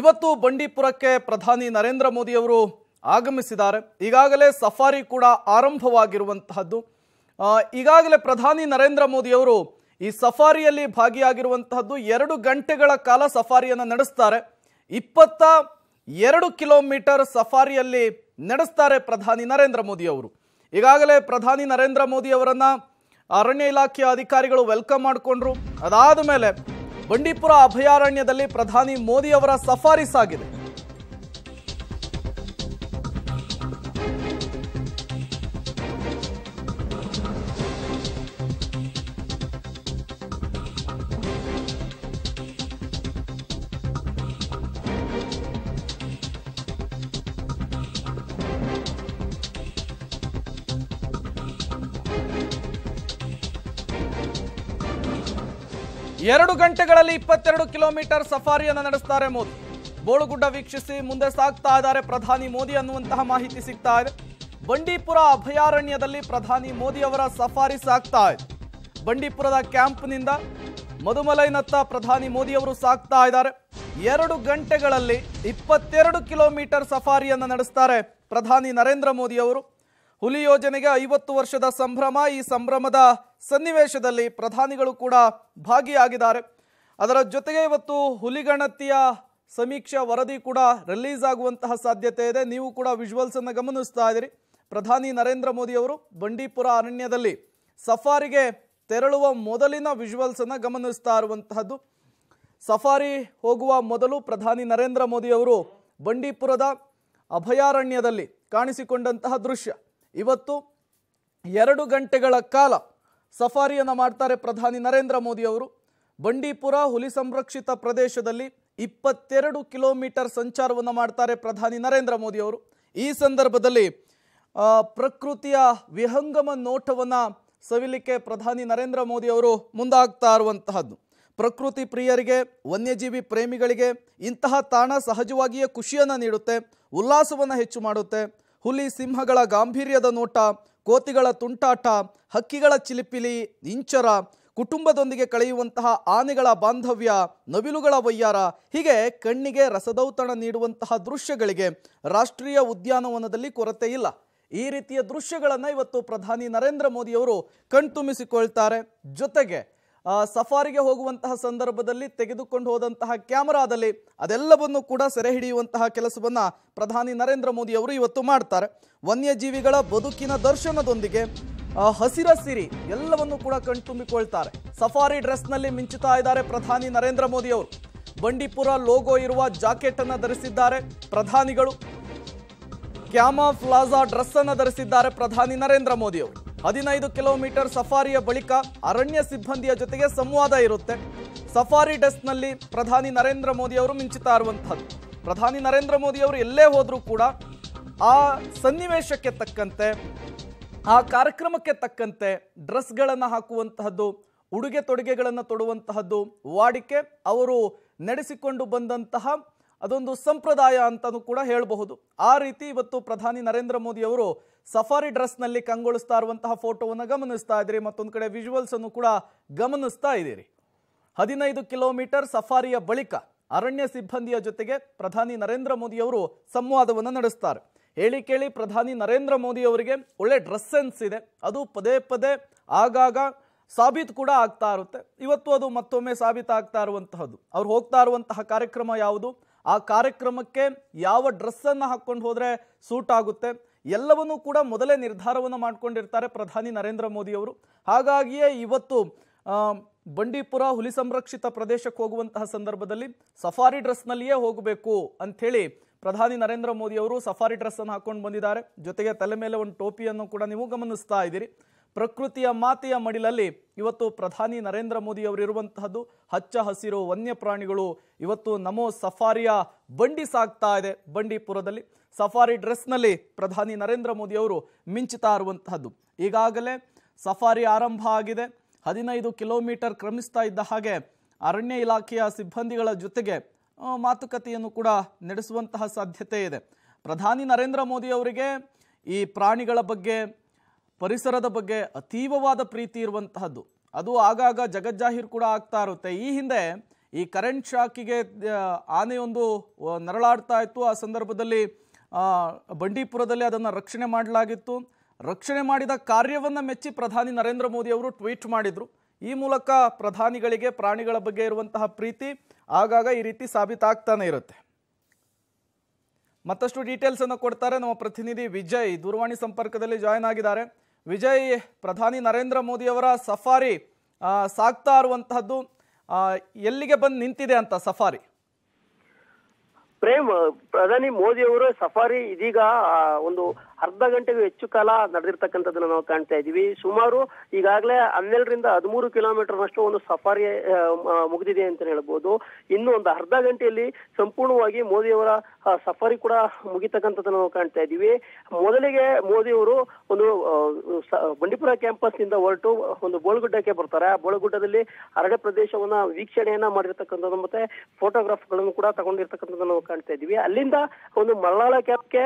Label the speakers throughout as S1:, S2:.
S1: ಇವತ್ತು ಬಂಡೀಪುರಕ್ಕೆ ಪ್ರಧಾನಿ ನರೇಂದ್ರ ಮೋದಿಯವರು ಆಗಮಿಸಿದ್ದಾರೆ ಈಗಾಗಲೇ ಸಫಾರಿ ಕೂಡ ಆರಂಭವಾಗಿರುವಂತಹದ್ದು ಈಗಾಗಲೇ ಪ್ರಧಾನಿ ನರೇಂದ್ರ ಮೋದಿಯವರು ಈ ಸಫಾರಿಯಲ್ಲಿ ಭಾಗಿಯಾಗಿರುವಂತಹದ್ದು ಎರಡು ಗಂಟೆಗಳ ಕಾಲ ಸಫಾರಿಯನ್ನು ನಡೆಸ್ತಾರೆ ಇಪ್ಪತ್ತ ಎರಡು ಕಿಲೋಮೀಟರ್ ಸಫಾರಿಯಲ್ಲಿ ನಡೆಸ್ತಾರೆ ಪ್ರಧಾನಿ ನರೇಂದ್ರ ಮೋದಿ ಅವರು ಈಗಾಗಲೇ ಪ್ರಧಾನಿ ನರೇಂದ್ರ ಮೋದಿಯವರನ್ನು ಅರಣ್ಯ ಇಲಾಖೆಯ ಅಧಿಕಾರಿಗಳು ವೆಲ್ಕಮ್ ಮಾಡಿಕೊಂಡ್ರು ಅದಾದ ಮೇಲೆ ಬಂಡೀಪುರ ಅಭಯಾರಣ್ಯದಲ್ಲಿ ಪ್ರಧಾನಿ ಮೋದಿ ಅವರ ಸಫಾರಿ ಸಾಗಿದೆ ಎರಡು ಗಂಟೆಗಳಲ್ಲಿ ಇಪ್ಪತ್ತೆರಡು ಕಿಲೋಮೀಟರ್ ಸಫಾರಿಯನ್ನು ನಡೆಸ್ತಾರೆ ಮೋದಿ ಬೋಳುಗುಡ್ಡ ವೀಕ್ಷಿಸಿ ಮುಂದೆ ಸಾಗ್ತಾ ಇದ್ದಾರೆ ಪ್ರಧಾನಿ ಮೋದಿ ಅನ್ನುವಂತಹ ಮಾಹಿತಿ ಸಿಗ್ತಾ ಇದೆ ಬಂಡೀಪುರ ಅಭಯಾರಣ್ಯದಲ್ಲಿ ಪ್ರಧಾನಿ ಮೋದಿ ಅವರ ಸಫಾರಿ ಸಾಗ್ತಾ ಇದೆ ಬಂಡೀಪುರದ ಕ್ಯಾಂಪ್ನಿಂದ ಮಧುಮಲೈನತ್ತ ಪ್ರಧಾನಿ ಮೋದಿ ಅವರು ಸಾಗ್ತಾ ಇದ್ದಾರೆ ಎರಡು ಗಂಟೆಗಳಲ್ಲಿ ಇಪ್ಪತ್ತೆರಡು ಕಿಲೋಮೀಟರ್ ಸಫಾರಿಯನ್ನು ನಡೆಸ್ತಾರೆ ಪ್ರಧಾನಿ ನರೇಂದ್ರ ಮೋದಿ ಅವರು ಹುಲಿ ಯೋಜನೆಗೆ ಐವತ್ತು ವರ್ಷದ ಸಂಭ್ರಮ ಈ ಸಂಭ್ರಮದ ಸನ್ನಿವೇಶದಲ್ಲಿ ಪ್ರಧಾನಿಗಳು ಕೂಡ ಭಾಗಿಯಾಗಿದ್ದಾರೆ ಅದರ ಜೊತೆಗೆ ಇವತ್ತು ಹುಲಿಗಣತಿಯ ಸಮೀಕ್ಷಾ ವರದಿ ಕೂಡ ರಿಲೀಸ್ ಆಗುವಂತಹ ಸಾಧ್ಯತೆ ಇದೆ ನೀವು ಕೂಡ ವಿಜುವಲ್ಸನ್ನು ಗಮನಿಸ್ತಾ ಇದ್ದೀರಿ ಪ್ರಧಾನಿ ನರೇಂದ್ರ ಮೋದಿಯವರು ಬಂಡೀಪುರ ಅರಣ್ಯದಲ್ಲಿ ಸಫಾರಿಗೆ ತೆರಳುವ ಮೊದಲಿನ ವಿಜುವಲ್ಸನ್ನು ಗಮನಿಸ್ತಾ ಇರುವಂತಹದ್ದು ಸಫಾರಿ ಹೋಗುವ ಮೊದಲು ಪ್ರಧಾನಿ ನರೇಂದ್ರ ಮೋದಿಯವರು ಬಂಡೀಪುರದ ಅಭಯಾರಣ್ಯದಲ್ಲಿ ಕಾಣಿಸಿಕೊಂಡಂತಹ ದೃಶ್ಯ ಇವತ್ತು ಎರಡು ಗಂಟೆಗಳ ಕಾಲ ಸಫಾರಿಯನ್ನು ಮಾಡ್ತಾರೆ ಪ್ರಧಾನಿ ನರೇಂದ್ರ ಮೋದಿ ಅವರು ಬಂಡೀಪುರ ಹುಲಿ ಸಂರಕ್ಷಿತ ಪ್ರದೇಶದಲ್ಲಿ ಇಪ್ಪತ್ತೆರಡು ಕಿಲೋಮೀಟರ್ ಸಂಚಾರವನ್ನು ಮಾಡ್ತಾರೆ ಪ್ರಧಾನಿ ನರೇಂದ್ರ ಮೋದಿ ಅವರು ಈ ಸಂದರ್ಭದಲ್ಲಿ ಪ್ರಕೃತಿಯ ವಿಹಂಗಮ ನೋಟವನ್ನು ಸವಿಲಿಕ್ಕೆ ಪ್ರಧಾನಿ ನರೇಂದ್ರ ಮೋದಿ ಅವರು ಮುಂದಾಗ್ತಾ ಇರುವಂತಹದ್ದು ಪ್ರಕೃತಿ ಪ್ರಿಯರಿಗೆ ವನ್ಯಜೀವಿ ಪ್ರೇಮಿಗಳಿಗೆ ಇಂತಹ ತಾಣ ಸಹಜವಾಗಿಯೇ ಖುಷಿಯನ್ನು ನೀಡುತ್ತೆ ಉಲ್ಲಾಸವನ್ನು ಹೆಚ್ಚು ಮಾಡುತ್ತೆ ಹುಲಿ ಸಿಂಹಗಳ ಗಾಂಭೀರ್ಯದ ನೋಟ ಕೋತಿಗಳ ತುಂಟಾಟ ಹಕ್ಕಿಗಳ ಚಿಲಿಪಿಲಿ ಇಂಚರ ಕುಟುಂಬದೊಂದಿಗೆ ಕಳೆಯುವಂತಹ ಆನೆಗಳ ಬಾಂಧವ್ಯ ನವಿಲುಗಳ ವಯ್ಯಾರ ಹೀಗೆ ಕಣ್ಣಿಗೆ ರಸದೌತಣ ನೀಡುವಂತಹ ದೃಶ್ಯಗಳಿಗೆ ರಾಷ್ಟ್ರೀಯ ಉದ್ಯಾನವನದಲ್ಲಿ ಕೊರತೆ ಇಲ್ಲ ಈ ರೀತಿಯ ದೃಶ್ಯಗಳನ್ನು ಇವತ್ತು ಪ್ರಧಾನಿ ನರೇಂದ್ರ ಮೋದಿಯವರು ಕಣ್ತುಂಬಿಸಿಕೊಳ್ತಾರೆ ಜೊತೆಗೆ ಸಫಾರಿಗೆ ಹೋಗುವಂತಹ ಸಂದರ್ಭದಲ್ಲಿ ತೆಗೆದುಕೊಂಡು ಹೋದಂತಹ ಕ್ಯಾಮರಾದಲ್ಲಿ ಅದೆಲ್ಲವನ್ನು ಕೂಡ ಸೆರೆ ಹಿಡಿಯುವಂತಹ ಕೆಲಸವನ್ನು ಪ್ರಧಾನಿ ನರೇಂದ್ರ ಮೋದಿ ಅವರು ಇವತ್ತು ಮಾಡ್ತಾರೆ ವನ್ಯಜೀವಿಗಳ ಬದುಕಿನ ದರ್ಶನದೊಂದಿಗೆ ಹಸಿರ ಸಿರಿ ಎಲ್ಲವನ್ನು ಕೂಡ ಕಣ್ತುಂಬಿಕೊಳ್ತಾರೆ ಸಫಾರಿ ಡ್ರೆಸ್ನಲ್ಲಿ ಮಿಂಚುತ್ತಾ ಇದ್ದಾರೆ ಪ್ರಧಾನಿ ನರೇಂದ್ರ ಮೋದಿ ಅವರು ಬಂಡೀಪುರ ಲೋಗೋ ಇರುವ ಜಾಕೆಟ್ ಅನ್ನು ಧರಿಸಿದ್ದಾರೆ ಪ್ರಧಾನಿಗಳು ಕ್ಯಾಮಾ ಪ್ಲಾಜಾ ಡ್ರೆಸ್ ಅನ್ನು ಧರಿಸಿದ್ದಾರೆ ಪ್ರಧಾನಿ ನರೇಂದ್ರ ಮೋದಿ ಅವರು ಹದಿನೈದು ಕಿಲೋಮೀಟರ್ ಸಫಾರಿಯ ಬಳಿಕ ಅರಣ್ಯ ಸಿಬ್ಬಂದಿಯ ಜೊತೆಗೆ ಸಂವಾದ ಇರುತ್ತೆ ಸಫಾರಿ ಡೆಸ್ಕ್ನಲ್ಲಿ ಪ್ರಧಾನಿ ನರೇಂದ್ರ ಮೋದಿ ಅವರು ಮಿಂಚುತ್ತಾ ಇರುವಂಥದ್ದು ಪ್ರಧಾನಿ ನರೇಂದ್ರ ಮೋದಿ ಅವರು ಎಲ್ಲೇ ಹೋದರೂ ಕೂಡ ಆ ಸನ್ನಿವೇಶಕ್ಕೆ ತಕ್ಕಂತೆ ಆ ಕಾರ್ಯಕ್ರಮಕ್ಕೆ ತಕ್ಕಂತೆ ಡ್ರೆಸ್ಗಳನ್ನು ಹಾಕುವಂತಹದ್ದು ಉಡುಗೆ ತೊಡುಗೆಗಳನ್ನು ತೊಡುವಂತಹದ್ದು ವಾಡಿಕೆ ಅವರು ನಡೆಸಿಕೊಂಡು ಬಂದಂತಹ ಅದೊಂದು ಸಂಪ್ರದಾಯ ಅಂತಲೂ ಕೂಡ ಹೇಳಬಹುದು ಆ ರೀತಿ ಇವತ್ತು ಪ್ರಧಾನಿ ನರೇಂದ್ರ ಮೋದಿ ಅವರು ಸಫಾರಿ ಡ್ರೆಸ್ನಲ್ಲಿ ಕಂಗೊಳಿಸ್ತಾ ಇರುವಂತಹ ಫೋಟೋವನ್ನು ಗಮನಿಸ್ತಾ ಇದ್ದೀರಿ ಮತ್ತೊಂದು ಕಡೆ ವಿಜುವಲ್ಸ್ ಅನ್ನು ಕೂಡ ಗಮನಿಸ್ತಾ ಇದ್ದೀರಿ ಹದಿನೈದು ಕಿಲೋಮೀಟರ್ ಸಫಾರಿಯ ಬಳಿಕ ಅರಣ್ಯ ಸಿಬ್ಬಂದಿಯ ಜೊತೆಗೆ ಪ್ರಧಾನಿ ನರೇಂದ್ರ ಮೋದಿ ಅವರು ಸಂವಾದವನ್ನು ನಡೆಸ್ತಾರೆ ಹೇಳಿ ಕೇಳಿ ಪ್ರಧಾನಿ ನರೇಂದ್ರ ಮೋದಿ ಅವರಿಗೆ ಒಳ್ಳೆ ಡ್ರೆಸ್ ಸೆನ್ಸ್ ಇದೆ ಅದು ಪದೇ ಪದೇ ಆಗಾಗ ಸಾಬೀತು ಕೂಡ ಆಗ್ತಾ ಇರುತ್ತೆ ಇವತ್ತು ಅದು ಮತ್ತೊಮ್ಮೆ ಸಾಬೀತಾಗ್ತಾ ಇರುವಂತಹದ್ದು ಅವ್ರು ಹೋಗ್ತಾ ಇರುವಂತಹ ಕಾರ್ಯಕ್ರಮ ಯಾವುದು ಆ ಕಾರ್ಯಕ್ರಮಕ್ಕೆ ಯಾವ ಡ್ರೆಸ್ಸನ್ನು ಹಾಕ್ಕೊಂಡು ಹೋದರೆ ಸೂಟ್ ಆಗುತ್ತೆ ಎಲ್ಲವನ್ನೂ ಕೂಡ ಮೊದಲೇ ನಿರ್ಧಾರವನ್ನು ಮಾಡ್ಕೊಂಡಿರ್ತಾರೆ ಪ್ರಧಾನಿ ನರೇಂದ್ರ ಮೋದಿ ಅವರು ಹಾಗಾಗಿಯೇ ಇವತ್ತು ಬಂಡೀಪುರ ಹುಲಿ ಸಂರಕ್ಷಿತ ಪ್ರದೇಶಕ್ಕೆ ಹೋಗುವಂತಹ ಸಂದರ್ಭದಲ್ಲಿ ಸಫಾರಿ ಡ್ರೆಸ್ನಲ್ಲಿಯೇ ಹೋಗಬೇಕು ಅಂಥೇಳಿ ಪ್ರಧಾನಿ ನರೇಂದ್ರ ಮೋದಿ ಅವರು ಸಫಾರಿ ಡ್ರೆಸ್ಸನ್ನು ಹಾಕ್ಕೊಂಡು ಬಂದಿದ್ದಾರೆ ಜೊತೆಗೆ ತಲೆ ಮೇಲೆ ಒಂದು ಟೋಪಿಯನ್ನು ಕೂಡ ನೀವು ಗಮನಿಸ್ತಾ ಇದ್ದೀರಿ ಪ್ರಕೃತಿಯ ಮಾತೆಯ ಮಡಿಲಲ್ಲಿ ಇವತ್ತು ಪ್ರಧಾನಿ ನರೇಂದ್ರ ಮೋದಿ ಅವರಿರುವಂತಹದ್ದು ಹಚ್ಚ ಹಸಿರು ವನ್ಯ ಪ್ರಾಣಿಗಳು ಇವತ್ತು ನಮೋ ಸಫಾರಿಯ ಬಂಡಿ ಸಾಗ್ತಾ ಇದೆ ಬಂಡೀಪುರದಲ್ಲಿ ಸಫಾರಿ ಡ್ರೆಸ್ನಲ್ಲಿ ಪ್ರಧಾನಿ ನರೇಂದ್ರ ಮೋದಿ ಅವರು ಮಿಂಚುತ್ತಾ ಇರುವಂತಹದ್ದು ಈಗಾಗಲೇ ಸಫಾರಿ ಆರಂಭ ಆಗಿದೆ ಹದಿನೈದು ಕಿಲೋಮೀಟರ್ ಕ್ರಮಿಸ್ತಾ ಇದ್ದ ಹಾಗೆ ಅರಣ್ಯ ಇಲಾಖೆಯ ಸಿಬ್ಬಂದಿಗಳ ಜೊತೆಗೆ ಮಾತುಕತೆಯನ್ನು ಕೂಡ ನಡೆಸುವಂತಹ ಸಾಧ್ಯತೆ ಇದೆ ಪ್ರಧಾನಿ ನರೇಂದ್ರ ಮೋದಿ ಅವರಿಗೆ ಈ ಪ್ರಾಣಿಗಳ ಬಗ್ಗೆ ಪರಿಸರದ ಬಗ್ಗೆ ಅತೀವವಾದ ಪ್ರೀತಿ ಇರುವಂತಹದ್ದು ಅದು ಆಗಾಗ ಜಗಜ್ಜಾಹೀರ್ ಕೂಡ ಆಗ್ತಾ ಇರುತ್ತೆ ಈ ಹಿಂದೆ ಈ ಕರೆಂಟ್ ಶಾಕಿಗೆ ಆನೆಯೊಂದು ನರಳಾಡ್ತಾ ಇತ್ತು ಆ ಸಂದರ್ಭದಲ್ಲಿ ಬಂಡೀಪುರದಲ್ಲಿ ಅದನ್ನು ರಕ್ಷಣೆ ಮಾಡಲಾಗಿತ್ತು ರಕ್ಷಣೆ ಮಾಡಿದ ಕಾರ್ಯವನ್ನು ಮೆಚ್ಚಿ ಪ್ರಧಾನಿ ನರೇಂದ್ರ ಮೋದಿ ಅವರು ಟ್ವೀಟ್ ಮಾಡಿದರು ಈ ಮೂಲಕ ಪ್ರಧಾನಿಗಳಿಗೆ ಪ್ರಾಣಿಗಳ ಬಗ್ಗೆ ಇರುವಂತಹ ಪ್ರೀತಿ ಆಗಾಗ ಈ ರೀತಿ ಸಾಬೀತಾಗ್ತಾನೆ ಇರುತ್ತೆ ಮತ್ತಷ್ಟು ಅನ್ನು ಕೊಡ್ತಾರೆ ನಮ್ಮ ಪ್ರತಿನಿಧಿ ವಿಜಯ್ ದೂರವಾಣಿ ಸಂಪರ್ಕದಲ್ಲಿ ಜಾಯ್ನ್ ಆಗಿದ್ದಾರೆ ವಿಜಯ್ ಪ್ರಧಾನಿ ನರೇಂದ್ರ ಮೋದಿಯವರ ಸಫಾರಿ ಸಾಕ್ತಾ ಇರುವಂತಹದ್ದು ಎಲ್ಲಿಗೆ ಬಂದು ನಿಂತಿದೆ ಅಂತ ಸಫಾರಿ
S2: ಪ್ರೇಮ್ ಪ್ರಧಾನಿ ಮೋದಿ ಅವರು ಸಫಾರಿ ಇದೀಗ ಒಂದು ಅರ್ಧ ಗಂಟೆಗೂ ಹೆಚ್ಚು ಕಾಲ ನಡೆದಿರ್ತಕ್ಕಂಥದ್ದನ್ನ ನಾವು ಕಾಣ್ತಾ ಇದೀವಿ ಸುಮಾರು ಈಗಾಗಲೇ ಹನ್ನೆರಡರಿಂದ ಹದಿಮೂರು ಕಿಲೋಮೀಟರ್ ನಷ್ಟು ಒಂದು ಸಫಾರಿ ಮುಗಿದಿದೆ ಅಂತ ಹೇಳ್ಬೋದು ಇನ್ನು ಒಂದು ಅರ್ಧ ಗಂಟೆಯಲ್ಲಿ ಸಂಪೂರ್ಣವಾಗಿ ಮೋದಿಯವರ ಸಫಾರಿ ಕೂಡ ಮುಗಿತಕ್ಕಂಥದ್ದನ್ನು ನಾವು ಕಾಣ್ತಾ ಇದೀವಿ ಮೊದಲಿಗೆ ಮೋದಿಯವರು ಒಂದು ಬಂಡೀಪುರ ಕ್ಯಾಂಪಸ್ ನಿಂದ ಹೊರಟು ಒಂದು ಬೋಳಗುಡ್ಡಕ್ಕೆ ಬರ್ತಾರೆ ಬೋಳಗುಡ್ಡದಲ್ಲಿ ಅರಣ್ಯ ಪ್ರದೇಶವನ್ನ ವೀಕ್ಷಣೆಯನ್ನ ಮಾಡಿರ್ತಕ್ಕಂಥದ್ದು ಮತ್ತೆ ಗಳನ್ನು ಕೂಡ ತಗೊಂಡಿರ್ತಕ್ಕಂಥದ್ದು ನಾವು ಕಾಣ್ತಾ ಇದೀವಿ ಅಲ್ಲಿಂದ ಒಂದು ಮಲ್ಲಾಳ ಕ್ಯಾಂಪ್ಗೆ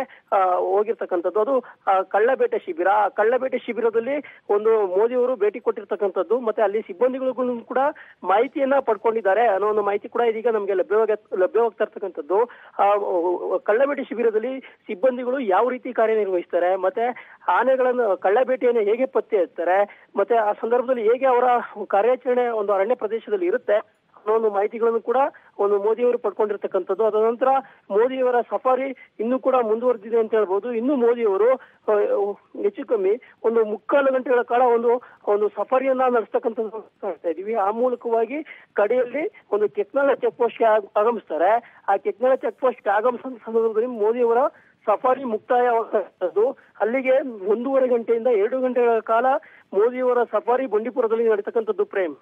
S2: ಹೋಗಿರ್ತಕ್ಕಂಥದ್ದು ಕೊಟ್ಟಿರೋದು ಕಳ್ಳಬೇಟೆ ಶಿಬಿರ ಆ ಕಳ್ಳಬೇಟೆ ಶಿಬಿರದಲ್ಲಿ ಒಂದು ಮೋದಿ ಅವರು ಭೇಟಿ ಕೊಟ್ಟಿರ್ತಕ್ಕಂಥದ್ದು ಮತ್ತೆ ಅಲ್ಲಿ ಸಿಬ್ಬಂದಿಗಳು ಕೂಡ ಮಾಹಿತಿಯನ್ನ ಪಡ್ಕೊಂಡಿದ್ದಾರೆ ಅನ್ನೋ ಒಂದು ಮಾಹಿತಿ ಕೂಡ ಇದೀಗ ನಮಗೆ ಲಭ್ಯವಾಗ ಲಭ್ಯವಾಗ್ತಾ ಇರ್ತಕ್ಕಂಥದ್ದು ಕಳ್ಳಬೇಟೆ ಶಿಬಿರದಲ್ಲಿ ಸಿಬ್ಬಂದಿಗಳು ಯಾವ ರೀತಿ ಕಾರ್ಯನಿರ್ವಹಿಸ್ತಾರೆ ಮತ್ತೆ ಆನೆಗಳನ್ನು ಕಳ್ಳಬೇಟೆಯನ್ನು ಹೇಗೆ ಪತ್ತೆ ಹಚ್ತಾರೆ ಮತ್ತೆ ಆ ಸಂದರ್ಭದಲ್ಲಿ ಹೇಗೆ ಅವರ ಕಾರ್ಯಾಚರಣೆ ಒಂದು ಅರಣ್ಯ ಪ್ರದೇಶದಲ್ಲಿ ಇರುತ್ತೆ ಒಂದು ಮಾಹಿತಿಗಳನ್ನು ಕೂಡ ಒಂದು ಮೋದಿಯವರು ಪಡ್ಕೊಂಡಿರ್ತಕ್ಕಂಥದ್ದು ಅದ ನಂತರ ಮೋದಿಯವರ ಸಫಾರಿ ಇನ್ನೂ ಕೂಡ ಮುಂದುವರೆದಿದೆ ಅಂತ ಹೇಳ್ಬೋದು ಇನ್ನು ಮೋದಿಯವರು ಹೆಚ್ಚು ಕಮ್ಮಿ ಒಂದು ಮುಕ್ಕಾಲು ಗಂಟೆಗಳ ಕಾಲ ಒಂದು ಒಂದು ಸಫಾರಿಯನ್ನ ನಡೆಸ್ತಕ್ಕಂಥದ್ದು ಇದೀವಿ ಆ ಮೂಲಕವಾಗಿ ಕಡೆಯಲ್ಲಿ ಒಂದು ಕೆಕ್ನಾಳ ಚೆಕ್ ಪೋಸ್ಟ್ ಆಗಮಿಸ್ತಾರೆ ಆ ಕೆಕ್ನಾಳ ಚೆಕ್ ಪೋಸ್ಟ್ ಆಗಮಿಸಿದ ಸಂದರ್ಭದಲ್ಲಿ ಮೋದಿಯವರ ಸಫಾರಿ ಮುಕ್ತಾಯವಾಗ್ತದ್ದು ಅಲ್ಲಿಗೆ ಒಂದೂವರೆ ಗಂಟೆಯಿಂದ ಎರಡು ಗಂಟೆಗಳ ಕಾಲ ಮೋದಿಯವರ ಸಫಾರಿ ಬಂಡೀಪುರದಲ್ಲಿ ನಡೀತಕ್ಕಂಥದ್ದು ಪ್ರೇಮ್